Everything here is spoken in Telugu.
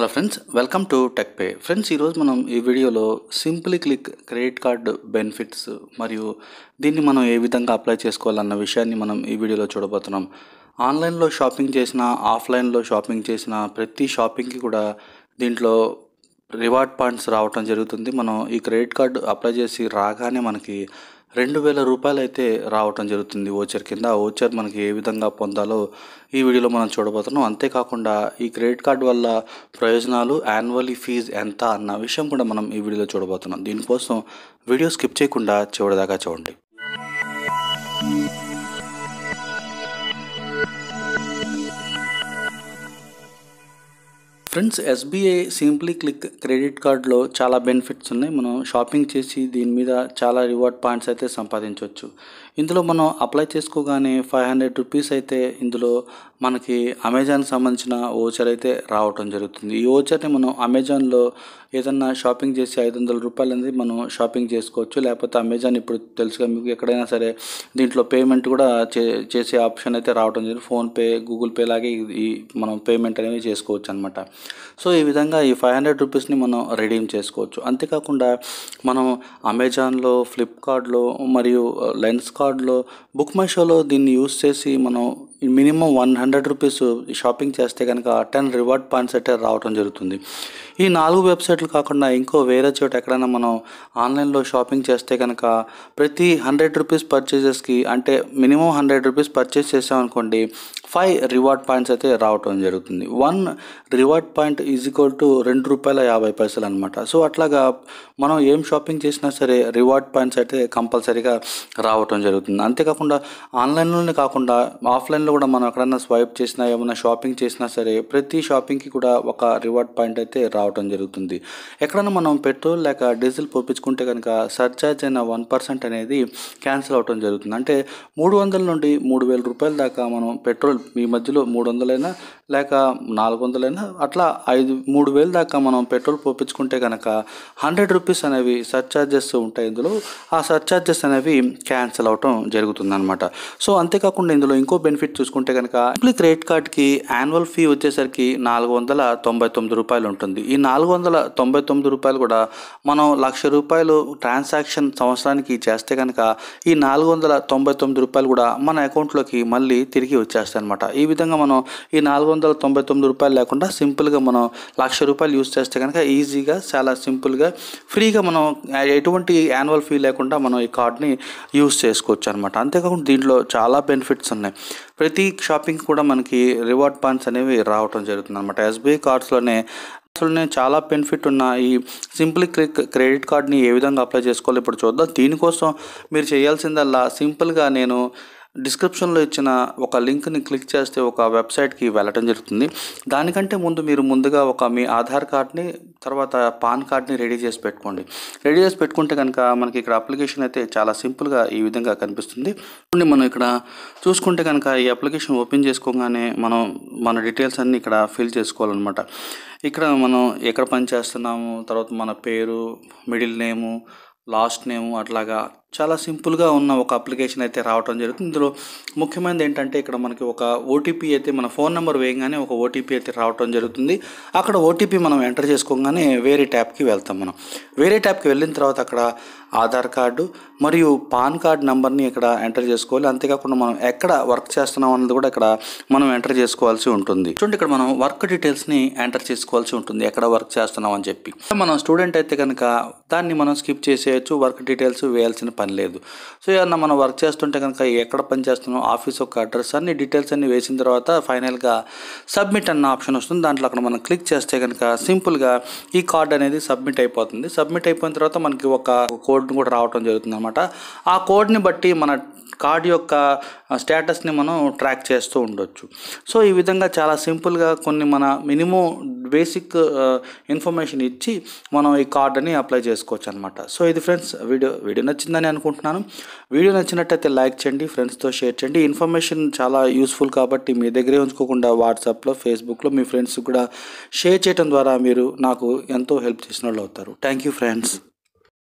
hello friends welcome to tech pay friends ఈరోజు మనం ఈ వీడియోలో simply click credit card benefits మరియు దీన్ని మనం ఏ విధంగా అప్లై చేసుకోవాలన్న విషయాన్ని మనం ఈ వీడియోలో చూడబోతున్నాం ఆన్లైన్లో షాపింగ్ చేసిన ఆఫ్లైన్లో షాపింగ్ చేసిన ప్రతి షాపింగ్కి కూడా దీంట్లో రివార్డ్ పాయింట్స్ రావటం జరుగుతుంది మనం ఈ క్రెడిట్ కార్డు అప్లై చేసి రాగానే మనకి రెండు వేల రూపాయలు అయితే రావటం జరుగుతుంది ఓచర్ కింద ఆ ఓచర్ మనకి ఏ విధంగా పొందాలో ఈ వీడియోలో మనం చూడబోతున్నాం అంతేకాకుండా ఈ క్రెడిట్ కార్డు వల్ల ప్రయోజనాలు యాన్యువల్లీ ఫీజ్ ఎంత అన్న విషయం కూడా మనం ఈ వీడియోలో చూడబోతున్నాం దీనికోసం వీడియో స్కిప్ చేయకుండా చివరిదాకా చూడండి friends SBI simply click credit కార్డులో చాలా బెనిఫిట్స్ ఉన్నాయి మనం షాపింగ్ చేసి దీని మీద చాలా రివార్డ్ పాయింట్స్ అయితే సంపాదించవచ్చు ఇందులో మనం అప్లై చేసుకోగానే ఫైవ్ హండ్రెడ్ రూపీస్ అయితే ఇందులో మనకి అమెజాన్ సంబంధించిన ఓచర్ అయితే రావటం జరుగుతుంది ఈ ఓచర్ని మనం అమెజాన్లో ఏదన్నా షాపింగ్ చేసి ఐదు వందల రూపాయలు అనేది మనం షాపింగ్ చేసుకోవచ్చు లేకపోతే అమెజాన్ ఇప్పుడు తెలుసుగా మీకు ఎక్కడైనా సరే దీంట్లో పేమెంట్ కూడా చే చేసే ఆప్షన్ అయితే రావటం జరుగుతుంది ఫోన్పే గూగుల్ పే లాగే ఈ మనం పేమెంట్ అనేవి చేసుకోవచ్చు అనమాట సో ఈ విధంగా ఈ ఫైవ్ హండ్రెడ్ రూపీస్ని మనం రెడీమ్ చేసుకోవచ్చు అంతేకాకుండా మనం అమెజాన్లో ఫ్లిప్కార్ట్లో మరియు లెన్స్ కార్డ్లో బుక్ మై షోలో దీన్ని యూస్ చేసి మనం minimum one hundred rupees shopping చేస్తే కనుక టెన్ రివార్డ్ పాయింట్స్ అయితే రావడం జరుగుతుంది ఈ నాలుగు వెబ్సైట్లు కాకుండా ఇంకో వేరే చోట ఎక్కడైనా మనం ఆన్లైన్లో షాపింగ్ చేస్తే కనుక ప్రతి హండ్రెడ్ రూపీస్ పర్చేజెస్కి అంటే మినిమం హండ్రెడ్ రూపీస్ పర్చేస్ చేసామనుకోండి ఫైవ్ రివార్డ్ పాయింట్స్ అయితే రావటం జరుగుతుంది one reward point is equal to రెండు రూపాయల యాభై పైసలు అనమాట సో అట్లాగా మనం ఏం షాపింగ్ చేసినా సరే రివార్డ్ పాయింట్స్ అయితే కంపల్సరీగా రావటం జరుగుతుంది అంతేకాకుండా ఆన్లైన్లోనే కాకుండా ఆఫ్లైన్లో ఆన్లైన్లో కూడా మనం ఎక్కడన్నా స్వైప్ చేసినా ఏమైనా షాపింగ్ చేసినా సరే ప్రతి షాపింగ్కి కూడా ఒక రివార్డ్ పాయింట్ అయితే రావడం జరుగుతుంది ఎక్కడన్నా మనం పెట్రోల్ లేక డీజిల్ పంపించుకుంటే కనుక సర్ఛార్జ్ అయిన వన్ పర్సెంట్ అనేది క్యాన్సిల్ అవడం జరుగుతుంది అంటే మూడు వందల నుండి మూడు వేల రూపాయల దాకా మనం పెట్రోల్ ఈ మధ్యలో మూడు వందలైనా లేక నాలుగు వందలైనా అట్లా ఐదు మూడు వేలు దాకా మనం పెట్రోల్ పోపించుకుంటే కనుక హండ్రెడ్ రూపీస్ అనేవి సర్చార్జెస్ ఉంటాయి ఇందులో ఆ సర్ఛార్జెస్ అనేవి క్యాన్సిల్ అవటం అనమాట సో అంతేకాకుండా ఇందులో ఇంకో బెనిఫిట్ చూసుకుంటే కనుక సింప్లీ క్రెడిట్ కార్డ్కి యాన్యువల్ ఫీ వచ్చేసరికి నాలుగు వందల తొంభై తొమ్మిది రూపాయలు ఉంటుంది ఈ నాలుగు వందల తొంభై తొమ్మిది రూపాయలు కూడా మనం లక్ష రూపాయలు ట్రాన్సాక్షన్ సంవత్సరానికి చేస్తే కనుక ఈ నాలుగు వందల తొంభై తొమ్మిది రూపాయలు కూడా మన అకౌంట్లోకి మళ్ళీ తిరిగి వచ్చేస్తాయి అనమాట ఈ విధంగా మనం ఈ నాలుగు వందల తొంభై తొమ్మిది రూపాయలు లేకుండా సింపుల్గా మనం లక్ష రూపాయలు యూస్ చేస్తే కనుక ఈజీగా చాలా సింపుల్గా ఫ్రీగా మనం ఎటువంటి యాన్యువల్ ఫీ లేకుండా మనం ఈ కార్డ్ని యూస్ చేసుకోవచ్చు అనమాట అంతేకాకుండా దీంట్లో చాలా బెనిఫిట్స్ ఉన్నాయి ప్రతి షాపింగ్ కూడా మనకి రివార్డ్ పాయింట్స్ అనేవి రావటం జరుగుతుంది అనమాట ఎస్బీఐ కార్డ్స్లోనే నేను చాలా బెనిఫిట్ ఉన్న ఈ సింపుల్ క్రెడిట్ కార్డ్ని ఏ విధంగా అప్లై చేసుకోవాలి ఇప్పుడు చూద్దాం దీనికోసం మీరు చేయాల్సిందల్లా సింపుల్గా నేను డిస్క్రిప్షన్లో ఇచ్చిన ఒక లింక్ని క్లిక్ చేస్తే ఒక వెబ్సైట్కి వెళ్ళటం జరుగుతుంది దానికంటే ముందు మీరు ముందుగా ఒక మీ ఆధార్ కార్డ్ని తర్వాత పాన్ కార్డ్ని రెడీ చేసి పెట్టుకోండి రెడీ చేసి పెట్టుకుంటే కనుక మనకి ఇక్కడ అప్లికేషన్ అయితే చాలా సింపుల్గా ఈ విధంగా కనిపిస్తుంది మనం ఇక్కడ చూసుకుంటే కనుక ఈ అప్లికేషన్ ఓపెన్ చేసుకోగానే మనం మన డీటెయిల్స్ అన్నీ ఇక్కడ ఫిల్ చేసుకోవాలన్నమాట ఇక్కడ మనం ఎక్కడ పని చేస్తున్నాము తర్వాత మన పేరు మిడిల్ నేము లాస్ట్ నేము అట్లాగా చాలా సింపుల్గా ఉన్న ఒక అప్లికేషన్ అయితే రావడం జరుగుతుంది ఇందులో ముఖ్యమైనది ఏంటంటే ఇక్కడ మనకి ఒక ఓటీపీ అయితే మన ఫోన్ నెంబర్ వేయగానే ఒక ఓటీపీ అయితే రావడం జరుగుతుంది అక్కడ ఓటీపీ మనం ఎంటర్ చేసుకోగానే వేరే ట్యాబ్కి వెళ్తాం మనం వేరే ట్యాబ్కి వెళ్ళిన తర్వాత అక్కడ ఆధార్ కార్డు మరియు పాన్ కార్డ్ నెంబర్ని ఇక్కడ ఎంటర్ చేసుకోవాలి అంతేకాకుండా మనం ఎక్కడ వర్క్ చేస్తున్నాం అన్నది కూడా ఇక్కడ మనం ఎంటర్ చేసుకోవాల్సి ఉంటుంది చూడండి ఇక్కడ మనం వర్క్ డీటెయిల్స్ని ఎంటర్ చేసుకోవాల్సి ఉంటుంది ఎక్కడ వర్క్ చేస్తున్నాం అని చెప్పి మనం స్టూడెంట్ అయితే కనుక దాన్ని మనం స్కిప్ చేసేయచ్చు వర్క్ డీటెయిల్స్ వేయాల్సిన పని లేదు సో ఏమన్నా మనం వర్క్ చేస్తుంటే కనుక ఎక్కడ పని చేస్తున్నాం ఆఫీస్ యొక్క అడ్రస్ అన్ని డీటెయిల్స్ అన్ని వేసిన తర్వాత ఫైనల్గా సబ్మిట్ అన్న ఆప్షన్ వస్తుంది దాంట్లో అక్కడ మనం క్లిక్ చేస్తే కనుక సింపుల్గా ఈ కార్డ్ అనేది సబ్మిట్ అయిపోతుంది సబ్మిట్ అయిపోయిన తర్వాత మనకి ఒక కోడ్ని కూడా రావడం జరుగుతుంది అనమాట ఆ కోడ్ని బట్టి మన కార్డ్ యొక్క స్టేటస్ని మనం ట్రాక్ చేస్తూ ఉండొచ్చు సో ఈ విధంగా చాలా సింపుల్గా కొన్ని మన మినిమం బేసిక్ ఇన్ఫర్మేషన్ ఇచ్చి మనం ఈ కార్డుని అప్లై చేసుకోవచ్చు అనమాట సో ఇది ఫ్రెండ్స్ వీడియో వీడియో నచ్చిందని అనుకుంటున్నాను వీడియో నచ్చినట్టయితే లైక్ చేయండి ఫ్రెండ్స్తో షేర్ చేయండి ఇన్ఫర్మేషన్ చాలా యూస్ఫుల్ కాబట్టి మీ దగ్గరే ఉంచుకోకుండా వాట్సాప్లో ఫేస్బుక్లో మీ ఫ్రెండ్స్ కూడా షేర్ చేయడం ద్వారా మీరు నాకు ఎంతో హెల్ప్ చేసిన వాళ్ళు అవుతారు థ్యాంక్ యూ ఫ్రెండ్స్